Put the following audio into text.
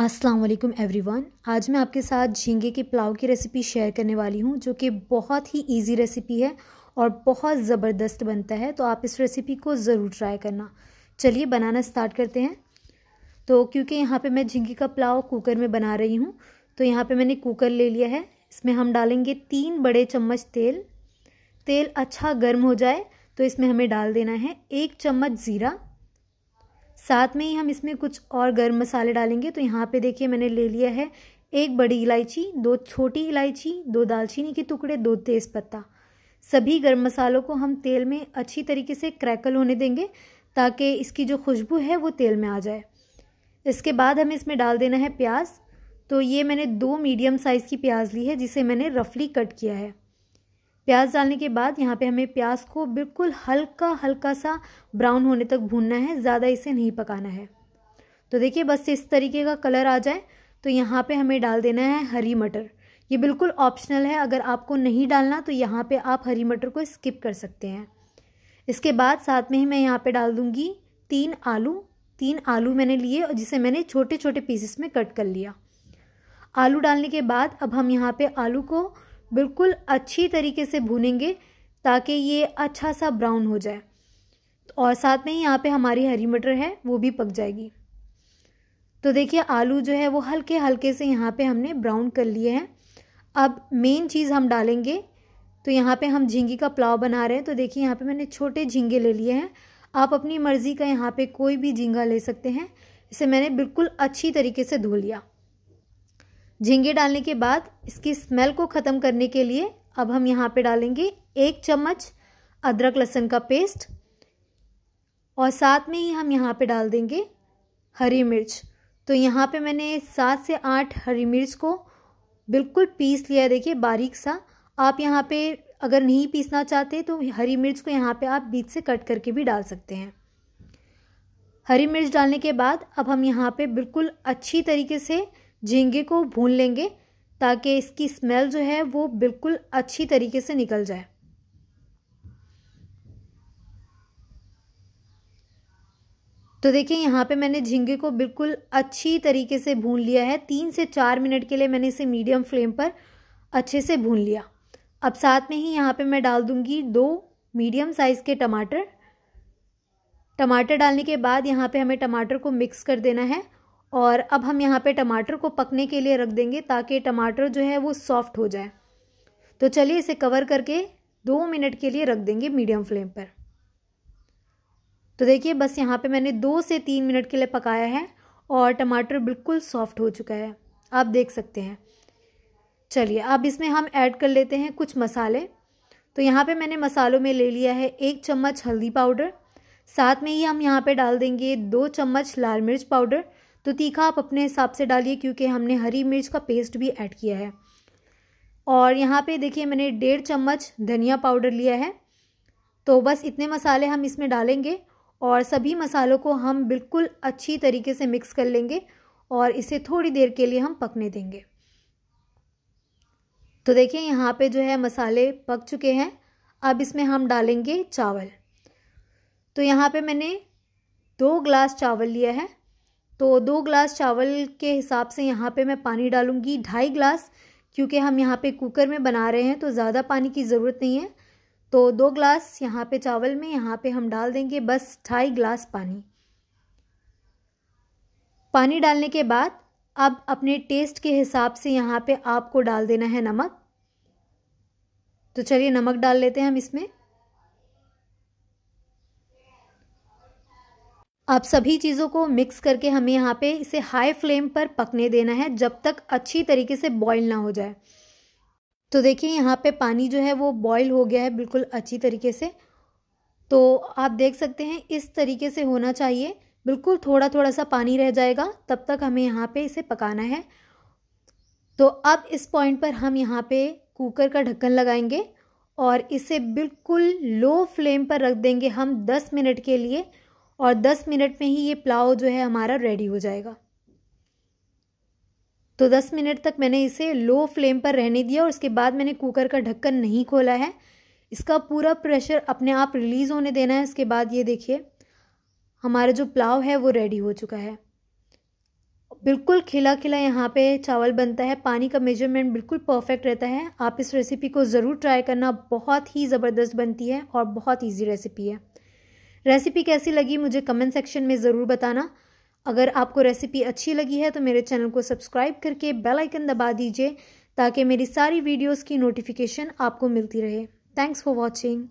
अस्सलाम वालेकुम एवरीवन आज मैं आपके साथ झींगे के पुलाव की रेसिपी शेयर करने वाली हूँ जो कि बहुत ही इजी रेसिपी है और बहुत ज़बरदस्त बनता है तो आप इस रेसिपी को ज़रूर ट्राई करना चलिए बनाना स्टार्ट करते हैं तो क्योंकि यहाँ पे मैं झींगे का पुलाव कुकर में बना रही हूँ तो यहाँ पर मैंने कुकर ले लिया है इसमें हम डालेंगे तीन बड़े चम्मच तेल तेल अच्छा गर्म हो जाए तो इसमें हमें डाल देना है एक चम्मच ज़ीरा साथ में ही हम इसमें कुछ और गर्म मसाले डालेंगे तो यहाँ पे देखिए मैंने ले लिया है एक बड़ी इलायची दो छोटी इलायची दो दालचीनी के टुकड़े दो तेज़पत्ता सभी गर्म मसालों को हम तेल में अच्छी तरीके से क्रैकल होने देंगे ताकि इसकी जो खुशबू है वो तेल में आ जाए इसके बाद हमें इसमें डाल देना है प्याज तो ये मैंने दो मीडियम साइज़ की प्याज ली है जिसे मैंने रफली कट किया है प्याज डालने के बाद यहाँ पे हमें प्याज को बिल्कुल हल्का हल्का सा ब्राउन होने तक भूनना है ज़्यादा इसे नहीं पकाना है तो देखिए बस इस तरीके का कलर आ जाए तो यहाँ पे हमें डाल देना है हरी मटर ये बिल्कुल ऑप्शनल है अगर आपको नहीं डालना तो यहाँ पे आप हरी मटर को स्किप कर सकते हैं इसके बाद साथ में ही मैं यहाँ पर डाल दूँगी तीन आलू तीन आलू मैंने लिए और जिसे मैंने छोटे छोटे पीसेस में कट कर लिया आलू डालने के बाद अब हम यहाँ पर आलू को बिल्कुल अच्छी तरीके से भूनेंगे ताकि ये अच्छा सा ब्राउन हो जाए और साथ में ही यहाँ पे हमारी हरी मटर है वो भी पक जाएगी तो देखिए आलू जो है वो हल्के हल्के से यहाँ पे हमने ब्राउन कर लिए हैं अब मेन चीज़ हम डालेंगे तो यहाँ पे हम झींगी का पुलाव बना रहे हैं तो देखिए यहाँ पे मैंने छोटे झींगे ले लिए हैं आप अपनी मर्ज़ी का यहाँ पे कोई भी झींगा ले सकते हैं इसे मैंने बिल्कुल अच्छी तरीके से धो लिया झींगे डालने के बाद इसकी स्मेल को ख़त्म करने के लिए अब हम यहाँ पे डालेंगे एक चम्मच अदरक लहसुन का पेस्ट और साथ में ही हम यहाँ पे डाल देंगे हरी मिर्च तो यहाँ पे मैंने सात से आठ हरी मिर्च को बिल्कुल पीस लिया है देखिए बारीक सा आप यहाँ पे अगर नहीं पीसना चाहते तो हरी मिर्च को यहाँ पे आप बीच से कट करके भी डाल सकते हैं हरी मिर्च डालने के बाद अब हम यहाँ पे बिल्कुल अच्छी तरीके से झींगे को भून लेंगे ताकि इसकी स्मेल जो है वो बिल्कुल अच्छी तरीके से निकल जाए तो देखिए यहाँ पे मैंने झींगे को बिल्कुल अच्छी तरीके से भून लिया है तीन से चार मिनट के लिए मैंने इसे मीडियम फ्लेम पर अच्छे से भून लिया अब साथ में ही यहाँ पे मैं डाल दूँगी दो मीडियम साइज़ के टमाटर टमाटर डालने के बाद यहाँ पे हमें टमाटर को मिक्स कर देना है और अब हम यहाँ पे टमाटर को पकने के लिए रख देंगे ताकि टमाटर जो है वो सॉफ्ट हो जाए तो चलिए इसे कवर करके दो मिनट के लिए रख देंगे मीडियम फ्लेम पर तो देखिए बस यहाँ पे मैंने दो से तीन मिनट के लिए पकाया है और टमाटर बिल्कुल सॉफ्ट हो चुका है आप देख सकते हैं चलिए अब इसमें हम ऐड कर लेते हैं कुछ मसाले तो यहाँ पे मैंने मसालों में ले लिया है एक चम्मच हल्दी पाउडर साथ में ही हम यहाँ पे डाल देंगे दो चम्मच लाल मिर्च पाउडर तो तीखा आप अपने हिसाब से डालिए क्योंकि हमने हरी मिर्च का पेस्ट भी ऐड किया है और यहाँ पे देखिए मैंने डेढ़ चम्मच धनिया पाउडर लिया है तो बस इतने मसाले हम इसमें डालेंगे और सभी मसालों को हम बिल्कुल अच्छी तरीके से मिक्स कर लेंगे और इसे थोड़ी देर के लिए हम पकने देंगे तो देखिए यहाँ पे जो है मसाले पक चुके हैं अब इसमें हम डालेंगे चावल तो यहाँ पे मैंने दो ग्लास चावल लिया है तो दो ग्लास चावल के हिसाब से यहाँ पे मैं पानी डालूँगी ढाई ग्लास क्योंकि हम यहाँ पे कुकर में बना रहे हैं तो ज़्यादा पानी की ज़रूरत नहीं है तो दो ग्लास यहाँ पे चावल में यहाँ पे हम डाल देंगे बस ढाई ग्लास पानी पानी डालने के बाद अब अपने टेस्ट के हिसाब से यहाँ पे आपको डाल देना है नमक तो चलिए नमक डाल लेते हैं हम इसमें अब सभी चीज़ों को मिक्स करके हमें यहाँ पे इसे हाई फ्लेम पर पकने देना है जब तक अच्छी तरीके से बॉईल ना हो जाए तो देखिए यहाँ पे पानी जो है वो बॉईल हो गया है बिल्कुल अच्छी तरीके से तो आप देख सकते हैं इस तरीके से होना चाहिए बिल्कुल थोड़ा थोड़ा सा पानी रह जाएगा तब तक हमें यहाँ पर इसे पकाना है तो अब इस पॉइंट पर हम यहाँ पर कुकर का ढक्कन लगाएंगे और इसे बिल्कुल लो फ्लेम पर रख देंगे हम 10 मिनट के लिए और दस मिनट में ही ये पुलाव जो है हमारा रेडी हो जाएगा तो दस मिनट तक मैंने इसे लो फ्लेम पर रहने दिया और उसके बाद मैंने कुकर का ढक्कन नहीं खोला है इसका पूरा प्रेशर अपने आप रिलीज़ होने देना है उसके बाद ये देखिए हमारा जो पुलाव है वो रेडी हो चुका है बिल्कुल खिला खिला यहाँ पे चावल बनता है पानी का मेजरमेंट बिल्कुल परफेक्ट रहता है आप इस रेसिपी को ज़रूर ट्राई करना बहुत ही ज़बरदस्त बनती है और बहुत ईजी रेसिपी है रेसिपी कैसी लगी मुझे कमेंट सेक्शन में ज़रूर बताना अगर आपको रेसिपी अच्छी लगी है तो मेरे चैनल को सब्सक्राइब करके बेल आइकन दबा दीजिए ताकि मेरी सारी वीडियोस की नोटिफिकेशन आपको मिलती रहे थैंक्स फॉर वॉचिंग